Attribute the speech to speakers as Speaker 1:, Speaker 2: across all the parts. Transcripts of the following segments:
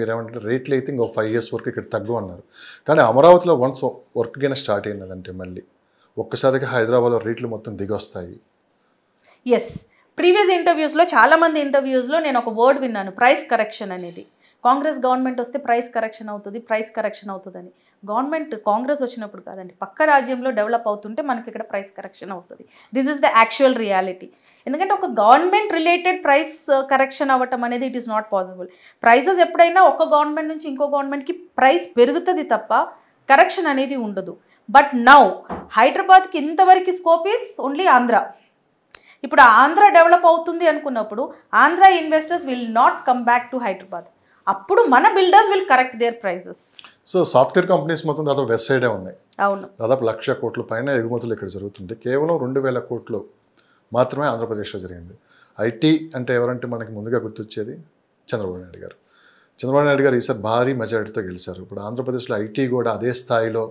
Speaker 1: మీరు ఏమంటే రేట్లు అయితే ఇంకో ఫైవ్ ఇయర్స్ వరకు ఇక్కడ తగ్గు అన్నారు కానీ అమరావతిలో వన్స్ వర్క్ కింద స్టార్ట్ అయినదంటే మళ్ళీ ఒక్కసారిగా హైదరాబాద్లో రేట్లు మొత్తం దిగొస్తాయి
Speaker 2: ఎస్ ప్రీవియస్ ఇంటర్వ్యూస్లో చాలామంది ఇంటర్వ్యూస్లో నేను ఒక వర్డ్ విన్నాను ప్రైస్ కరెక్షన్ అనేది కాంగ్రెస్ గవర్నమెంట్ వస్తే ప్రైస్ కరెక్షన్ అవుతుంది ప్రైస్ కరెక్షన్ అవుతుందని గవర్నమెంట్ కాంగ్రెస్ వచ్చినప్పుడు కాదండి పక్క రాజ్యంలో డెవలప్ అవుతుంటే మనకి ఇక్కడ ప్రైస్ కరెక్షన్ అవుతుంది this is the actual reality ఎందుకంటే ఒక గవర్నమెంట్ రిలేటెడ్ ప్రైస్ కరెక్షన్ అవ్వటం అనేది it is not possible prices ఎప్పుడైనా ఒక గవర్నమెంట్ నుంచి ఇంకో గవర్నమెంట్కి ప్రైస్ పెరుగుతుంది తప్ప కరెక్షన్ అనేది ఉండదు బట్ నౌ హైదరాబాద్కి ఇంతవరకు స్కోప్ ఈస్ ఓన్లీ ఆంధ్ర ఇప్పుడు ఆంధ్ర డెవలప్ అవుతుంది అనుకున్నప్పుడు Andhra investors will not come back to Hyderabad అప్పుడు మన builders will correct their prices
Speaker 1: so software companies మొత్తం దాదాపు వెస్ట్ సైడే ఉన్నాయి అవును దాదాపు లక్ష కోట్ల పైన ఎగుమతులు ఇక్కడ జరుగుతుంటే కేవలం రెండు వేల కోట్లు మాత్రమే ఆంధ్రప్రదేశ్లో జరిగింది ఐటీ అంటే ఎవరంటే మనకి ముందుగా గుర్తొచ్చేది చంద్రబాబు నాయుడు గారు చంద్రబాబు నాయుడు గారు ఈసారి భారీ మెజారిటీతో గెలిచారు ఇప్పుడు ఆంధ్రప్రదేశ్లో ఐటీ కూడా అదే స్థాయిలో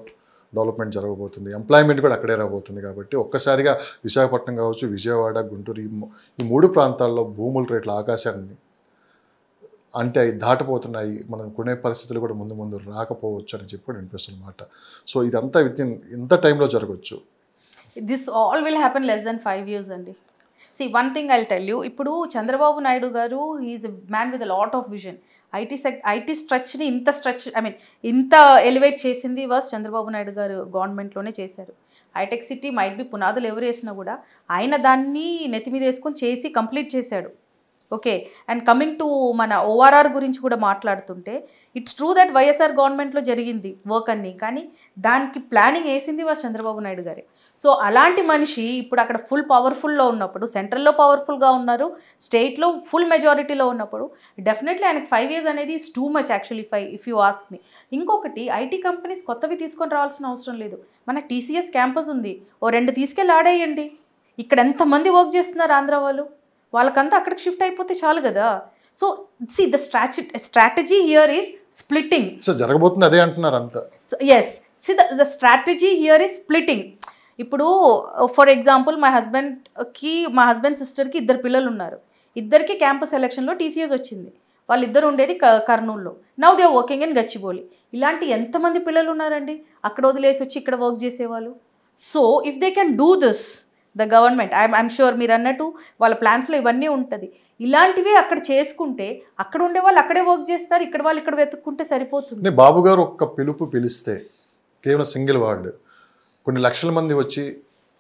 Speaker 1: డెవలప్మెంట్ జరగబోతుంది ఎంప్లాయ్మెంట్ కూడా అక్కడే రాబోతుంది కాబట్టి ఒక్కసారిగా విశాఖపట్నం కావచ్చు విజయవాడ గుంటూరు ఈ మూడు ప్రాంతాల్లో భూముల రేట్లు ఆకాశాన్ని అంటే అవి దాటిపోతున్నాయి మనం కొనే పరిస్థితులు కూడా ముందు ముందు రాకపోవచ్చు అని చెప్పి వినిపిస్తుంది అనమాట సో ఇదంతా విత్ ఇన్ ఇంత టైంలో జరగవచ్చు
Speaker 2: this all will happen less than five years అండి see one thing I tell you ఇప్పుడు Chandrababu Naidu garu is a man with lot of vision IT sec IT స్ట్రెచ్ని ఇంత స్ట్రెచ్ ఐ మీన్ ఇంత ఎలివేట్ చేసింది వాస్ చంద్రబాబు నాయుడు గారు గవర్నమెంట్లోనే చేశారు హైటెక్ సిటీ మైట్ బి పునాదులు ఎవరు వేసినా కూడా ఆయన దాన్ని నెత్తిమీద వేసుకొని చేసి కంప్లీట్ చేశాడు ఓకే అండ్ కమింగ్ టు మన ఓఆర్ఆర్ గురించి కూడా మాట్లాడుతుంటే ఇట్స్ ట్రూ దట్ వైఎస్ఆర్ గవర్నమెంట్లో జరిగింది వర్క్ అన్ని కానీ దానికి ప్లానింగ్ వేసింది వారు చంద్రబాబు నాయుడు గారే సో అలాంటి మనిషి ఇప్పుడు అక్కడ ఫుల్ పవర్ఫుల్లో ఉన్నప్పుడు సెంట్రల్లో పవర్ఫుల్గా ఉన్నారు స్టేట్లో ఫుల్ మెజారిటీలో ఉన్నప్పుడు డెఫినెట్లీ ఆయనకు ఫైవ్ ఇయర్స్ అనేది is too much actually five if you ask me ఇంకొకటి ఐటీ కంపెనీస్ కొత్తవి తీసుకొని రావాల్సిన అవసరం లేదు మన టీసీఎస్ క్యాంపస్ ఉంది ఓ రెండు తీసుకెళ్ళి ఆడేయండి ఇక్కడ ఎంతమంది వర్క్ చేస్తున్నారు ఆంధ్ర వాళ్ళు వాళ్ళకంతా అక్కడికి షిఫ్ట్ అయిపోతే చాలు కదా so see the strategy strategy here is splitting
Speaker 1: so జరగబోతుంది అదే అంటున్నారు అంత
Speaker 2: yes see the the strategy here is splitting ఇప్పుడు ఫర్ ఎగ్జాంపుల్ మా హస్బెండ్కి మా హస్బెండ్ సిస్టర్కి ఇద్దరు పిల్లలు ఉన్నారు ఇద్దరికి క్యాంపస్ ఎలక్షన్లో టీసీఎస్ వచ్చింది వాళ్ళిద్దరు ఉండేది కర్నూల్లో now they working in Gachibowli ఇలాంటి ఎంతమంది పిల్లలు ఉన్నారండి అక్కడ వదిలేసి వచ్చి ఇక్కడ వర్క్ చేసేవాళ్ళు so if they can do this the government I'm I'm sure మీరు అన్నట్టు వాళ్ళ ప్లాన్స్లో ఇవన్నీ ఉంటుంది ఇలాంటివి అక్కడ చేసుకుంటే అక్కడ ఉండే వాళ్ళు అక్కడే వర్క్ చేస్తారు ఇక్కడ వాళ్ళు ఇక్కడ వెతుక్కుంటే సరిపోతుంది
Speaker 1: బాబు గారు ఒక్క పిలుపు పిలిస్తే కేవలం సింగిల్ వార్డు కొన్ని లక్షల మంది వచ్చి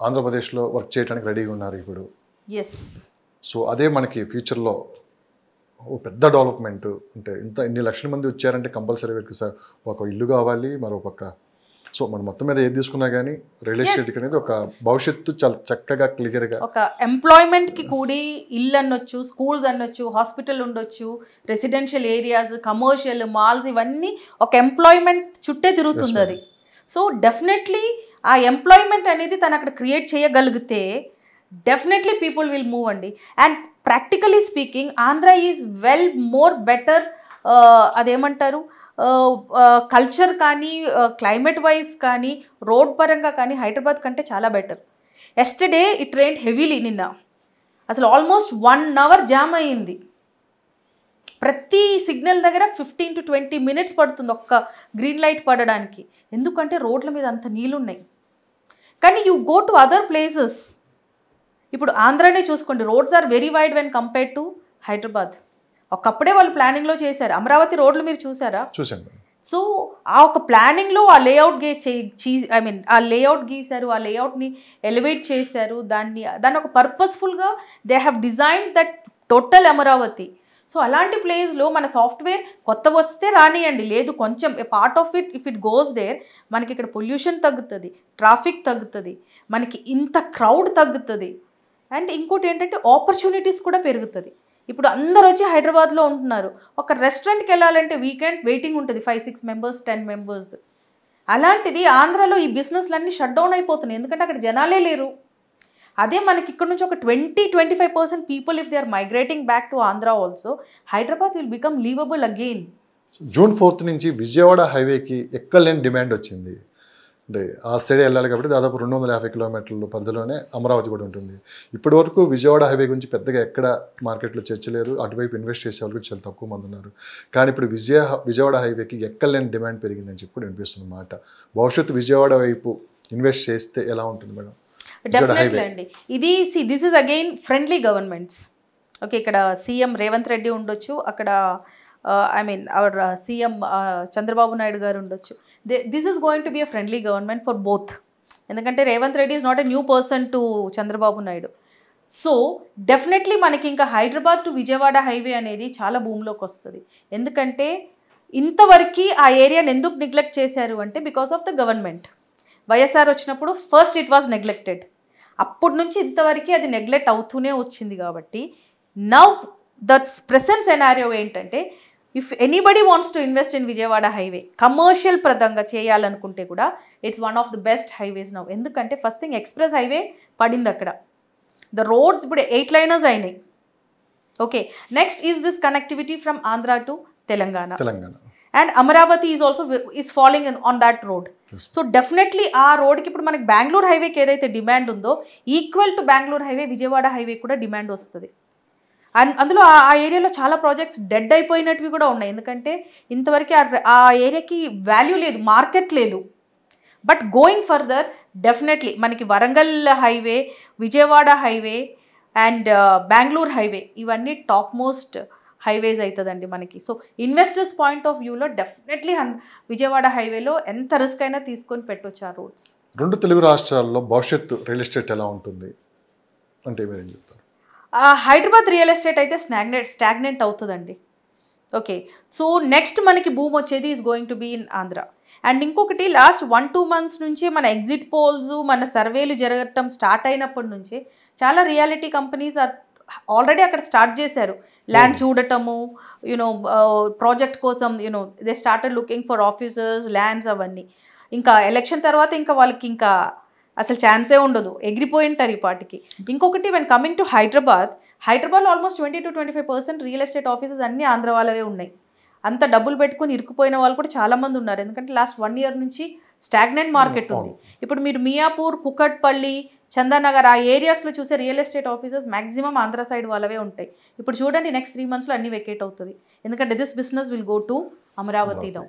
Speaker 1: ఆంధ్రప్రదేశ్లో వర్క్ చేయడానికి రెడీగా ఉన్నారు ఇప్పుడు ఎస్ సో అదే మనకి ఫ్యూచర్లో ఓ పెద్ద డెవలప్మెంట్ అంటే ఇంత ఇన్ని లక్షల మంది వచ్చారంటే కంపల్సరీ సార్ ఒక ఇల్లు కావాలి మరో పక్క సో మనం మొత్తం మీద ఏది తీసుకున్నా కానీ రియల్ ఎస్టేట్ అనేది ఒక భవిష్యత్తు చాలా చక్కగా క్లియర్గా
Speaker 2: ఒక కి కూడి ఇల్లు అనొచ్చు స్కూల్స్ అనొచ్చు హాస్పిటల్ ఉండొచ్చు రెసిడెన్షియల్ ఏరియాస్ కమర్షియల్ మాల్స్ ఇవన్నీ ఒక ఎంప్లాయ్మెంట్ చుట్టే తిరుగుతుంది అది సో డెఫినెట్లీ ఆ ఎంప్లాయ్మెంట్ అనేది తను అక్కడ క్రియేట్ చేయగలిగితే డెఫినెట్లీ పీపుల్ విల్ మూవ్ అండి and practically speaking Andhra is well more better అదేమంటారు కల్చర్ కానీ క్లైమేట్ వైజ్ కానీ రోడ్ పరంగా కానీ హైదరాబాద్ కంటే చాలా బెటర్ ఎస్టర్డే ఇట్ ట్రైన్ హెవీలీ నిన్న అసలు ఆల్మోస్ట్ వన్ అవర్ జామ్ అయ్యింది ప్రతి సిగ్నల్ దగ్గర ఫిఫ్టీన్ టు ట్వంటీ మినిట్స్ పడుతుంది ఒక్క గ్రీన్ లైట్ పడడానికి ఎందుకంటే రోడ్ల మీద అంత నీళ్ళున్నాయి కానీ you go to other places ఇప్పుడు ఆంధ్రానే చూసుకోండి roads are very wide when compare to Hyderabad ఒకప్పుడే వాళ్ళు ప్లానింగ్లో చేశారు అమరావతి రోడ్లు మీరు చూసారా చూసాను సో ఆ ఒక ప్లానింగ్లో ఆ లేఅవుట్ గీ ఐ మీన్ ఆ లేఅవుట్ గీశారు ఆ లేఅవుట్ని ఎలివేట్ చేశారు దాన్ని దాన్ని ఒక పర్పస్ఫుల్గా they have design that total Amaravati so అలాంటి ప్లేస్లో మన సాఫ్ట్వేర్ కొత్త వస్తే రానియండి లేదు కొంచెం part of it if it goes there మనకి ఇక్కడ పొల్యూషన్ తగ్గుతుంది ట్రాఫిక్ తగ్గుతుంది మనకి ఇంత క్రౌడ్ తగ్గుతుంది అండ్ ఇంకోటి ఏంటంటే ఆపర్చునిటీస్ కూడా పెరుగుతుంది ఇప్పుడు అందరు వచ్చి హైదరాబాద్లో ఉంటున్నారు ఒక రెస్టారెంట్కి వెళ్ళాలంటే వీకెండ్ వెయిటింగ్ ఉంటుంది five six members ten members అలాంటిది ఆంధ్రాలో ఈ బిజినెస్లన్నీ షట్ డౌన్ అయిపోతున్నాయి ఎందుకంటే అక్కడ జనాలే లేరు అదే మనకి ఇక్కడ నుంచి ఒక twenty twenty five percent people if they are migrating back to Andhra also Hyderabad will become livable again
Speaker 1: June fourth నుంచి విజయవాడ హైవేకి లేని డిమాండ్ వచ్చింది అంటే ఆ సైడ్ వెళ్ళాలి కాబట్టి దాదాపు రెండు వందల యాభై కిలోమీటర్ల పరిధిలోనే అమరావతి కూడా ఉంటుంది ఇప్పటి వరకు విజయవాడ హైవే గురించి పెద్దగా ఎక్కడ మార్కెట్లో చర్చలేదు అటువైపు ఇన్వెస్ట్ చేసే వాళ్ళు చాలా తక్కువ మంది ఉన్నారు కానీ ఇప్పుడు విజయ విజయవాడ హైవేకి ఎక్కలేని డిమాండ్ పెరిగిందని చెప్పి కూడా వినిపిస్తుంది అన్నమాట భవిష్యత్తు విజయవాడ వైపు ఇన్వెస్ట్ చేస్తే ఎలా ఉంటుంది మేడం అండి
Speaker 2: ఇది see this is again friendly governments okay ఇక్కడ సీఎం రేవంత్ రెడ్డి ఉండొచ్చు అక్కడ I mean our uh, CM uh, Chandrababu Naidu garu ఉండొచ్చు this is going to be a friendly government for both ఎందుకంటే Revanth Reddy is not a new person to Chandrababu Naidu so definitely మనకి ఇంకా Hyderabad to Vijayawada highway అనేది చాలా భూమిలోకి వస్తుంది ఎందుకంటే ఇంతవరకు ఆ ఏరియాని ఎందుకు నెగ్లెక్ట్ చేశారు అంటే because of the government YSR వచ్చినప్పుడు ఫస్ట్ ఇట్ వాజ్ నెగ్లెక్టెడ్ అప్పటి నుంచి ఇంతవరకు అది నెగ్లెక్ట్ అవుతూనే వచ్చింది కాబట్టి నవ్ దట్స్ ప్రెసెంట్ సెనారియో ఏంటంటే if anybody wants to invest in Vijayawada highway commercial ప్రదంగా చేయాలనుకుంటే కూడా it's one of the best highways now ఎందుకంటే ఫస్ట్ థింగ్ ఎక్స్ప్రెస్ హైవే పడింది అక్కడ ద రోడ్స్ ఇప్పుడు ఎయిట్ లైనర్స్ అయినాయి okay next is this connectivity from Andhra to Telangana Telangana and Amaravati is also is following on that road so definitely ఆ రోడ్కి ఇప్పుడు మనకి బెంగళూరు హైవేకి ఏదైతే డిమాండ్ ఉందో equal to Bengaluru highway Vijayawada highway కూడా డిమాండ్ వస్తుంది అందులో ఆ ఏరియాలో చాలా ప్రాజెక్ట్స్ డెడ్ అయిపోయినట్వి కూడా ఉన్నాయి ఎందుకంటే ఇంతవరకు ఆ ఏరియాకి వాల్యూ లేదు మార్కెట్ లేదు బట్ గోయింగ్ ఫర్దర్ డెఫినెట్లీ మనకి Warangal highway Vijayawada highway and Bengaluru highway ఇవన్నీ టాప్ మోస్ట్ హైవేస్ అవుతుందండి మనకి సో ఇన్వెస్టర్స్ పాయింట్ ఆఫ్ వ్యూలో డెఫినెట్లీ విజయవాడ హైవేలో ఎంత రిస్క్ అయినా తీసుకొని పెట్టొచ్చు ఆ రోడ్స్
Speaker 1: రెండు తెలుగు రాష్ట్రాల్లో భవిష్యత్తు రియల్ ఎస్టేట్ ఎలా ఉంటుంది అంటే ఏం చెప్తారు
Speaker 2: హైదరాబాద్ రియల్ ఎస్టేట్ అయితే స్నాగ్నెట్ స్టాగ్నెంట్ అవుతుందండి ఓకే సో నెక్స్ట్ మనకి భూమి వచ్చేది is going to be in Andhra and ఇంకొకటి లాస్ట్ వన్ టూ మంత్స్ నుంచి మన ఎగ్జిట్ పోల్స్ మన సర్వేలు జరగటం స్టార్ట్ అయినప్పటి నుంచే చాలా రియాలిటీ కంపెనీస్ ఆర్ ఆల్రెడీ అక్కడ స్టార్ట్ చేశారు ల్యాండ్ hmm. చూడటము యూనో ప్రాజెక్ట్ కోసం you know they started looking for officers lands అవన్నీ ఇంకా ఎలక్షన్ తర్వాత ఇంకా వాళ్ళకి ఇంకా అసలు ఛాన్సే ఉండదు ఎగిరిపోయింటారు ఈ పాటికి ఇంకొకటి వెన్ కమింగ్ టు హైదరాబాద్ హైదరాబాద్లో almost twenty two twenty five percent real estate offices అన్నీ ఆంధ్ర వాళ్ళవే ఉన్నాయి అంత డబ్బులు పెట్టుకుని ఇరుక్కుపోయిన వాళ్ళు కూడా చాలామంది ఉన్నారు ఎందుకంటే లాస్ట్ వన్ ఇయర్ నుంచి స్టాగ్నెంట్ మార్కెట్ ఉంది ఇప్పుడు మీరు మియాపూర్ కుక్కట్పల్లి చందానగర్ ఆ ఏరియాస్లో చూసే real estate offices maximum Andhra side వాళ్ళవే ఉంటాయి ఇప్పుడు చూడండి నెక్స్ట్ త్రీ మంత్స్లో అన్ని వెకేట్ అవుతుంది ఎందుకంటే this business will go to అమరావతిలో